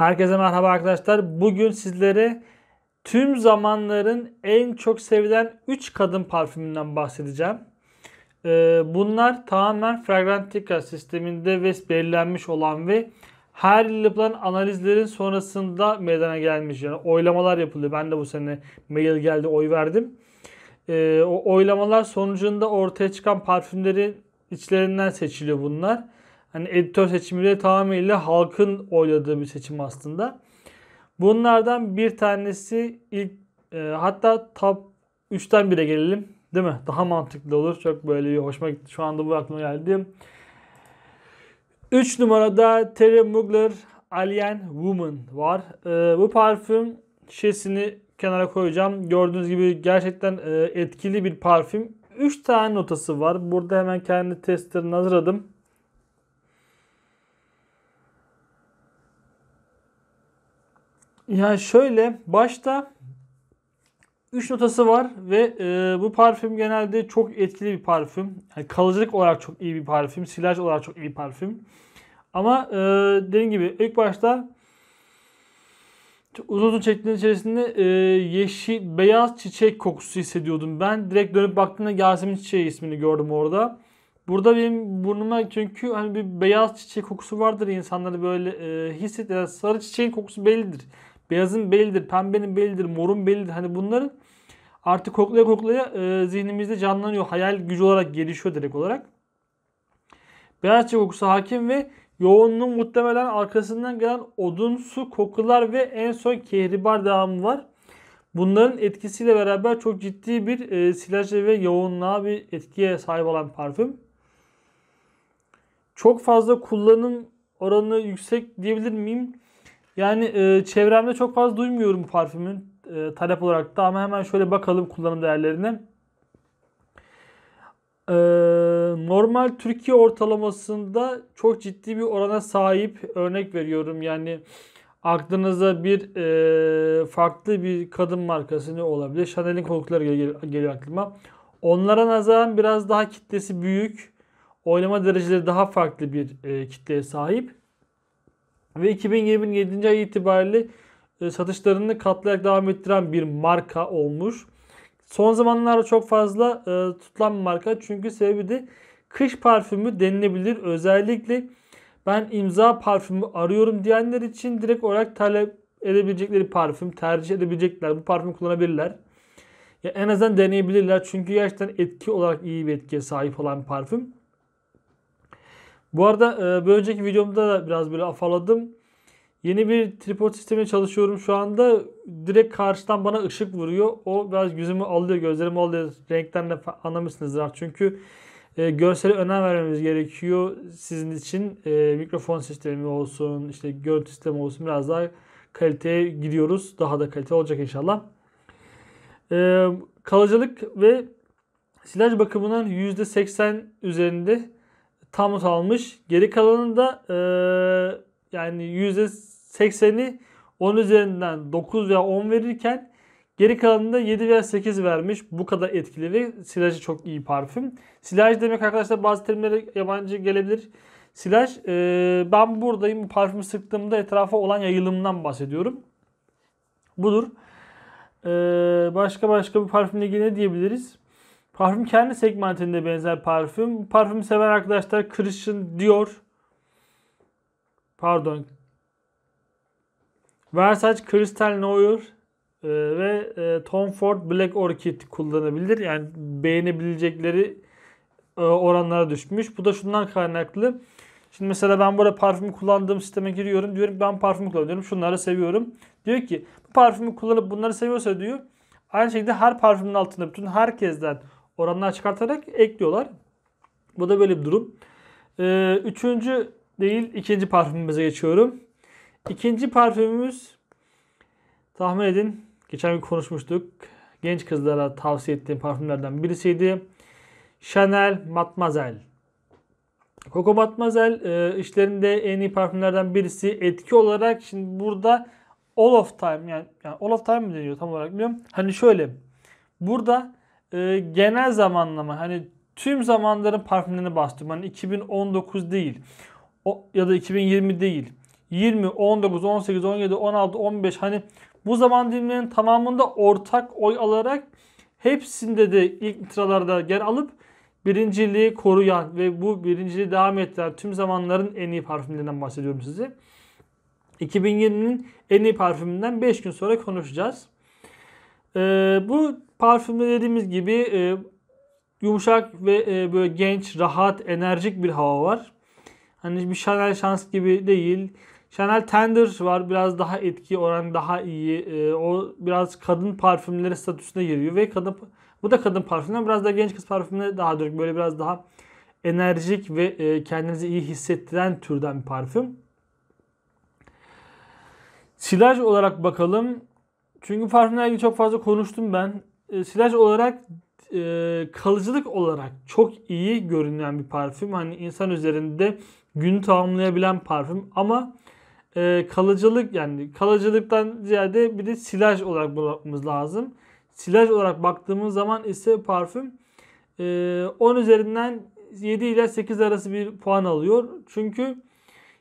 Herkese merhaba arkadaşlar. Bugün sizlere tüm zamanların en çok sevilen 3 kadın parfümünden bahsedeceğim. Ee, bunlar tamamen Fragrantica sisteminde ve belirlenmiş olan ve her yıl yapılan analizlerin sonrasında meydana gelmiş. Yani oylamalar yapılıyor. Ben de bu sene mail geldi oy verdim. Ee, o oylamalar sonucunda ortaya çıkan parfümleri içlerinden seçiliyor bunlar hani editör seçimi de tamamıyla halkın oyladığı bir seçim aslında. Bunlardan bir tanesi ilk e, hatta top 3'ten 1'e gelelim. Değil mi? Daha mantıklı olur. Çok böyle hoşuma gitti. Şu anda bu aklıma geldi. 3 numarada Terry Mugler Alien Woman var. E, bu parfüm şişesini kenara koyacağım. Gördüğünüz gibi gerçekten e, etkili bir parfüm. 3 tane notası var. Burada hemen kendi testlerini hazırladım. Yani şöyle başta 3 notası var ve e, bu parfüm genelde çok etkili bir parfüm. Yani kalıcılık olarak çok iyi bir parfüm. Silaj olarak çok iyi bir parfüm. Ama e, dediğim gibi ilk başta uzun uzun çektiğin içerisinde e, yeşil, beyaz çiçek kokusu hissediyordum. Ben direkt dönüp baktığımda Yasemin Çiçeği ismini gördüm orada. Burada benim burnuma çünkü hani bir beyaz çiçek kokusu vardır insanları böyle e, hisset. Yani sarı çiçeğin kokusu bellidir. Beyazın belidir, pembenin belidir, morun belidir. Hani bunların artık koklaya koklaya e, zihnimizde canlanıyor. Hayal gücü olarak gelişiyor direkt olarak. Beyaz çay kokusu hakim ve yoğunluğun muhtemelen arkasından gelen odun, su, kokular ve en son kehribar devamı var. Bunların etkisiyle beraber çok ciddi bir e, silajı ve yoğunluğa bir etkiye sahip olan parfüm. Çok fazla kullanım oranı yüksek diyebilir miyim? Yani e, çevremde çok fazla duymuyorum bu parfümün e, talep olarak da ama hemen şöyle bakalım kullanım değerlerine. E, normal Türkiye ortalamasında çok ciddi bir orana sahip örnek veriyorum. Yani aklınıza bir e, farklı bir kadın markası ne olabilir? Chanel'in kokuları geliyor, geliyor aklıma. Onlara nazaran biraz daha kitlesi büyük. oylama dereceleri daha farklı bir e, kitleye sahip. Ve 2020'nin 7. ayı itibariyle e, satışlarını katlayarak devam ettiren bir marka olmuş. Son zamanlarda çok fazla e, tutulan bir marka çünkü sebebi de kış parfümü denilebilir. Özellikle ben imza parfümü arıyorum diyenler için direkt olarak talep edebilecekleri parfüm, tercih edebilecekler. Bu parfümü kullanabilirler. Ya en azından deneyebilirler çünkü gerçekten etki olarak iyi bir etkiye sahip olan parfüm. Bu arada e, bir önceki videomda da biraz böyle afaladım. Yeni bir tripod sistemi çalışıyorum şu anda. Direkt karşıdan bana ışık vuruyor. O biraz yüzümü alıyor, gözlerimi alıyor. Renkten de anlamışsınızdır artık. Çünkü e, görsele önem vermemiz gerekiyor. Sizin için e, mikrofon sistemi olsun, işte görüntü sistemi olsun biraz daha kaliteye gidiyoruz. Daha da kalite olacak inşallah. E, kalıcılık ve silaj bakımından %80 üzerinde tam not almış. Geri kalanı da e, yani %80'i 10 üzerinden 9 veya 10 verirken geri kalanında 7 veya 8 vermiş. Bu kadar etkili ve silajı çok iyi parfüm. Silaj demek arkadaşlar bazı terimlere yabancı gelebilir. Silaj e, ben buradayım bu parfümü sıktığımda etrafa olan yayılımdan bahsediyorum. Budur. E, başka başka bir parfümle ilgili ne diyebiliriz? Parfüm kendi segmentinde benzer parfüm. Parfüm seven arkadaşlar Christian Dior pardon Versace Crystal Noir e, ve e, Tom Ford Black Orchid kullanabilir. Yani beğenebilecekleri e, oranlara düşmüş. Bu da şundan kaynaklı. Şimdi mesela ben burada parfüm kullandığım sisteme giriyorum. Diyorum ben parfüm kullanıyorum. Şunları seviyorum. Diyor ki bu parfümü kullanıp bunları seviyorsa diyor. Aynı şekilde her parfümün altında bütün herkesten oranlar çıkartarak ekliyorlar. Bu da böyle bir durum. Ee, üçüncü değil ikinci parfümümüze geçiyorum. İkinci parfümümüz tahmin edin geçen gün konuşmuştuk. Genç kızlara tavsiye ettiğim parfümlerden birisiydi. Chanel Matmazel. Coco Matmazel e, işlerinde en iyi parfümlerden birisi. Etki olarak şimdi burada all of time yani, yani all of time mi deniyor tam olarak bilmiyorum. Hani şöyle burada e, genel zamanlama hani tüm zamanların parfümlerini bastım. Hani 2019 değil o, ya da 2020 değil. 20, 19, 18, 17, 16, 15 hani bu zaman dilimlerinin tamamında ortak oy alarak hepsinde de ilk sıralarda yer alıp birinciliği koruyan ve bu birinciliği devam ettiren tüm zamanların en iyi parfümlerinden bahsediyorum size. 2020'nin en iyi parfümünden 5 gün sonra konuşacağız. E, bu parfümde dediğimiz gibi e, yumuşak ve e, böyle genç, rahat, enerjik bir hava var. Hani bir Chanel şans gibi değil. Chanel Tender var. Biraz daha etki oran daha iyi. E, o biraz kadın parfümleri statüsüne giriyor ve kadın bu da kadın parfümler, biraz daha genç kız parfümüne daha dönük. Böyle biraz daha enerjik ve e, kendinizi iyi hissettiren türden bir parfüm. Silaj olarak bakalım çünkü parfümle ilgili çok fazla konuştum ben. E, silaj olarak e, kalıcılık olarak çok iyi görünen bir parfüm. Hani insan üzerinde gün tamamlayabilen parfüm ama e, kalıcılık yani kalıcılıktan ziyade bir de silaj olarak bulmamız lazım. Silaj olarak baktığımız zaman ise parfüm e, 10 üzerinden 7 ile 8 arası bir puan alıyor. Çünkü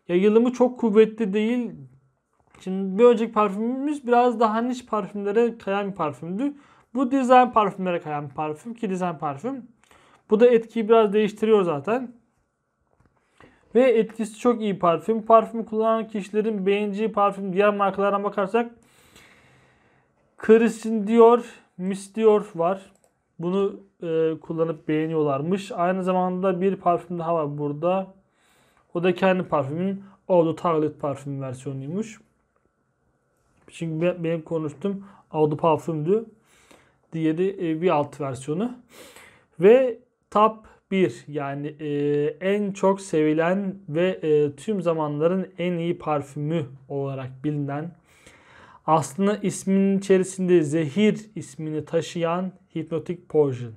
yayılımı çok kuvvetli değil, Şimdi bir önceki parfümümüz biraz daha niş parfümlere kayan bir parfümdü. Bu dizayn parfümlere kayan bir parfüm ki dizayn parfüm. Bu da etkiyi biraz değiştiriyor zaten. Ve etkisi çok iyi parfüm. Parfüm kullanan kişilerin beğeneceği parfüm diğer markalara bakarsak Christian Dior, Miss Dior var. Bunu e, kullanıp beğeniyorlarmış. Aynı zamanda bir parfüm daha var burada. O da kendi parfümün Eau de Toilette parfüm versiyonuymuş. Çünkü benim konuştum Audu Parfüm'dü. Diğeri bir e, alt versiyonu. Ve top 1 yani e, en çok sevilen ve e, tüm zamanların en iyi parfümü olarak bilinen aslında isminin içerisinde zehir ismini taşıyan Hypnotic Potion.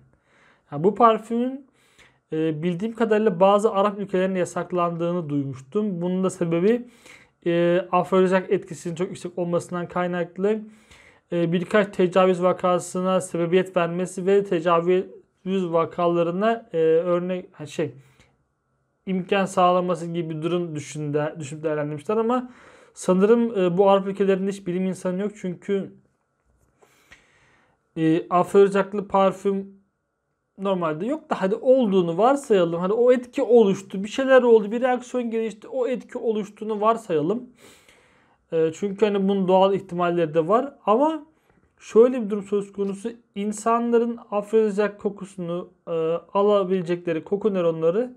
Yani bu parfümün e, bildiğim kadarıyla bazı Arap ülkelerinde yasaklandığını duymuştum. Bunun da sebebi e, afrodizyak etkisinin çok yüksek olmasından kaynaklı e, birkaç tecavüz vakasına sebebiyet vermesi ve tecavüz vakalarına e, örnek şey imkan sağlaması gibi bir durum düşünde, düşünüp değerlendirmişler ama sanırım e, bu Avrupa ülkelerinde hiç bilim insanı yok çünkü e, afrodizaklı parfüm normalde yok da hadi olduğunu varsayalım. Hadi o etki oluştu. Bir şeyler oldu. Bir reaksiyon gelişti. O etki oluştuğunu varsayalım. E, çünkü hani bunun doğal ihtimalleri de var. Ama şöyle bir durum söz konusu. insanların afrodizyak kokusunu e, alabilecekleri koku nöronları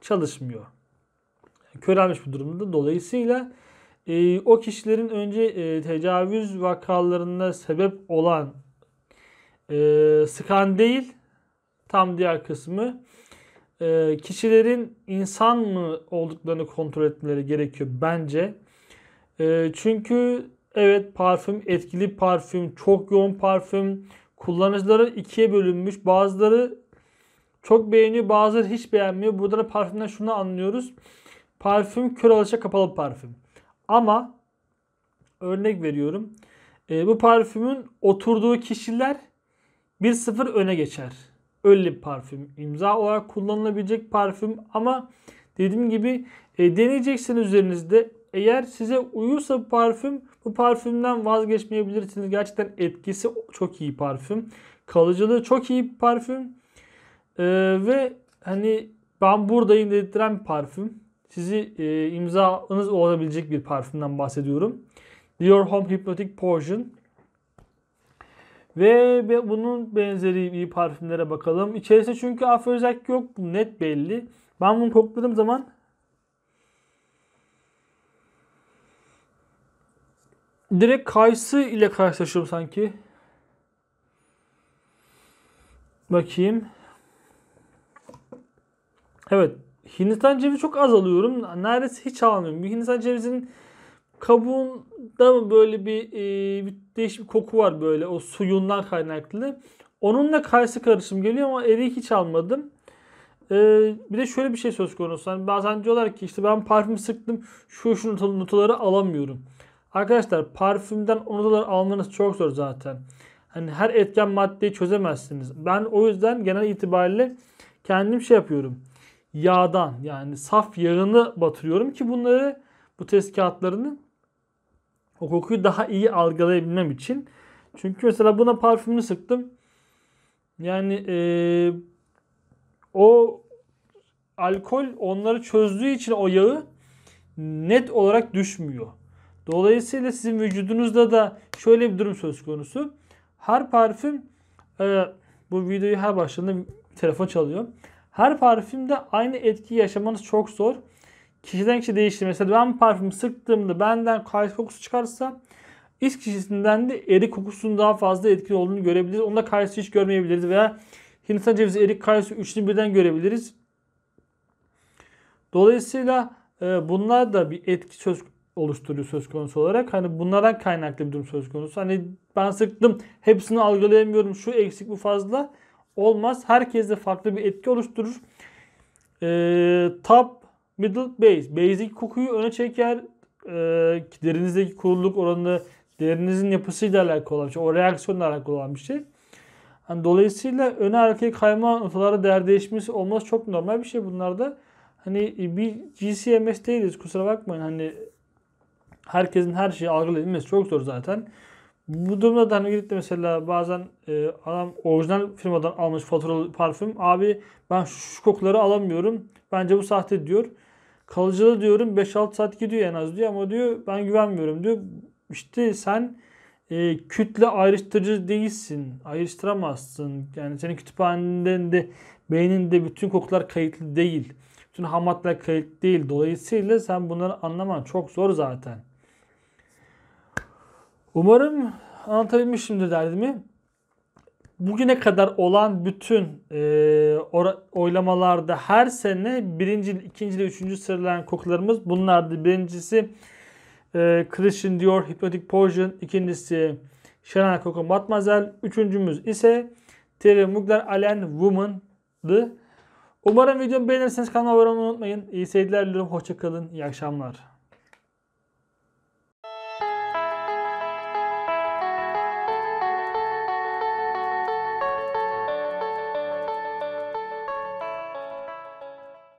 çalışmıyor. Körelmiş bu durumda. Dolayısıyla e, o kişilerin önce e, tecavüz vakalarına sebep olan e, sıkan değil Tam diğer kısmı e, kişilerin insan mı olduklarını kontrol etmeleri gerekiyor bence. E, çünkü evet parfüm etkili parfüm, çok yoğun parfüm. Kullanıcıları ikiye bölünmüş. Bazıları çok beğeniyor, bazıları hiç beğenmiyor. Burada da parfümden şunu anlıyoruz. Parfüm kör alışa kapalı parfüm. Ama örnek veriyorum. E, bu parfümün oturduğu kişiler 1-0 öne geçer öyle parfüm. İmza olarak kullanılabilecek parfüm ama dediğim gibi e, deneyeceksin üzerinizde. Eğer size uyuyorsa parfüm bu parfümden vazgeçmeyebilirsiniz. Gerçekten etkisi çok iyi parfüm. Kalıcılığı çok iyi bir parfüm. E, ve hani ben buradayım dedirten bir parfüm. Sizi e, imzanız olabilecek bir parfümden bahsediyorum. Dior Home Hypnotic Potion ve bunun benzeri bir parfümlere bakalım. İçerisinde çünkü afrojack yok. Bu net belli. Ben bunu kokladığım zaman direkt kayısı ile karşılaşıyorum sanki. Bakayım. Evet. Hindistan cevizi çok az alıyorum. Neredeyse hiç almıyorum. Hindistan cevizinin kabuğunda mı böyle bir, e, bir değişik bir koku var böyle o suyundan kaynaklı. Onunla kayısı karışım geliyor ama eriği hiç almadım. Ee, bir de şöyle bir şey söz konusu. Hani bazen diyorlar ki işte ben parfüm sıktım şu şu notaları alamıyorum. Arkadaşlar parfümden o notaları almanız çok zor zaten. Hani her etken maddeyi çözemezsiniz. Ben o yüzden genel itibariyle kendim şey yapıyorum. Yağdan yani saf yağını batırıyorum ki bunları bu test kağıtlarını o kokuyu daha iyi algılayabilmem için. Çünkü mesela buna parfümünü sıktım. Yani ee, o alkol onları çözdüğü için o yağı net olarak düşmüyor. Dolayısıyla sizin vücudunuzda da şöyle bir durum söz konusu. Her parfüm e, bu videoyu her başlığında telefon çalıyor. Her parfümde aynı etki yaşamanız çok zor kişiden kişi değişir. Mesela ben parfüm sıktığımda benden kayısı kokusu çıkarsa iş kişisinden de erik kokusunun daha fazla etkili olduğunu görebiliriz. Onda kayısı hiç görmeyebiliriz veya Hindistan cevizi erik kayısı üçünü birden görebiliriz. Dolayısıyla e, bunlar da bir etki söz oluşturuyor söz konusu olarak. Hani bunlardan kaynaklı bir durum söz konusu. Hani ben sıktım hepsini algılayamıyorum şu eksik bu fazla olmaz. Herkes de farklı bir etki oluşturur. E, TAP middle base. Basic kokuyu öne çeker. E, derinizdeki kuruluk oranını derinizin yapısıyla alakalı olan bir şey. O reaksiyonla alakalı olan bir şey. Yani dolayısıyla öne arkaya kayma notaları değer değişmesi olması çok normal bir şey bunlarda. Hani e, bir GCMS değiliz kusura bakmayın. Hani herkesin her şeyi algılayabilmesi çok zor zaten. Bu durumda da hani gidip mesela bazen e, adam orijinal firmadan almış faturalı parfüm. Abi ben şu kokuları alamıyorum. Bence bu sahte diyor. Kalıcılı diyorum 5-6 saat gidiyor en az diyor ama diyor ben güvenmiyorum diyor. İşte sen e, kütle ayrıştırıcı değilsin. Ayrıştıramazsın. Yani senin kütüphanenden de beyninde bütün kokular kayıtlı değil. Bütün hamatlar kayıtlı değil. Dolayısıyla sen bunları anlaman çok zor zaten. Umarım anlatabilmişimdir derdimi bugüne kadar olan bütün e, oylamalarda her sene birinci, ikinci ve üçüncü sıralanan kokularımız bunlardı. Birincisi e, Christian Dior Hypnotic Potion, ikincisi Chanel Coco Matmazel, üçüncümüz ise Terry Mugler Allen Woman'dı. Umarım videomu beğenirseniz kanalıma abone olmayı unutmayın. İyi seyirler diliyorum. Hoşçakalın. İyi akşamlar.